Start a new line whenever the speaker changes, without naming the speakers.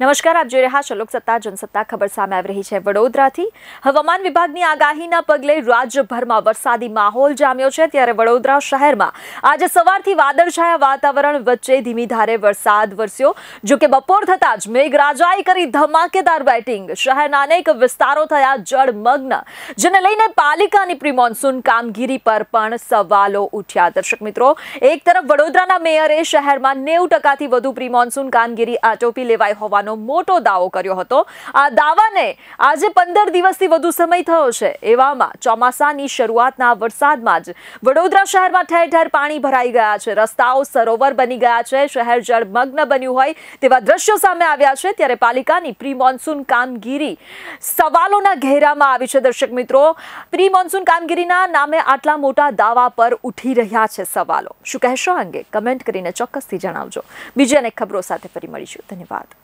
નમસ્કાર આપ જોઈ રહ્યા છો લોકસત્તા જનસત્તા ખબર સામે આવી રહી છે વડોદરાથી હવામાન વિભાગની આગાહીના પગલે રાજ્યભરમાં વરસાદી માહોલ જામ્યો છે ત્યારે વડોદરા શહેરમાં આજે સવારથી વાદળછાયા વાતાવરણ વચ્ચે ધીમી ધારે વરસાદ વરસ્યો જો કે બપોર થતાં જ મેઘરાજાએ કરી ધમાકેદાર બેટિંગ શહેરના અનેક વિસ્તારો થયા જળમગ્ન જેને લઈને પાલિકાની પ્રી મોન્સૂન કામગીરી પર પણ સવાલો ઉઠ્યા દર્શક મિત્રો એક તરફ વડોદરાના મેયરે શહેરમાં નેવું ટકાથી વધુ પ્રી મોન્સૂન કામગીરી આટોપી લેવાઈ હોવાનું હોવાનો મોટો દાવો કર્યો હતો આ દાવાને આજે પંદર દિવસથી વધુ સમય થયો છે એવામાં ચોમાસાની શરૂઆતના વરસાદમાં જ વડોદરા શહેરમાં ઠેર ઠેર પાણી ભરાઈ ગયા છે રસ્તાઓ સરોવર બની ગયા છે શહેર જળમગ્ન બન્યું હોય તેવા દ્રશ્યો સામે આવ્યા છે ત્યારે પાલિકાની પ્રી મોન્સૂન કામગીરી સવાલોના ઘેરામાં આવી છે દર્શક મિત્રો પ્રી મોન્સૂન કામગીરીના નામે આટલા મોટા દાવા પર ઉઠી રહ્યા છે સવાલો શું કહેશો અંગે કમેન્ટ કરીને ચોક્કસથી જણાવજો બીજી અનેક ખબરો સાથે ફરી મળીશું ધન્યવાદ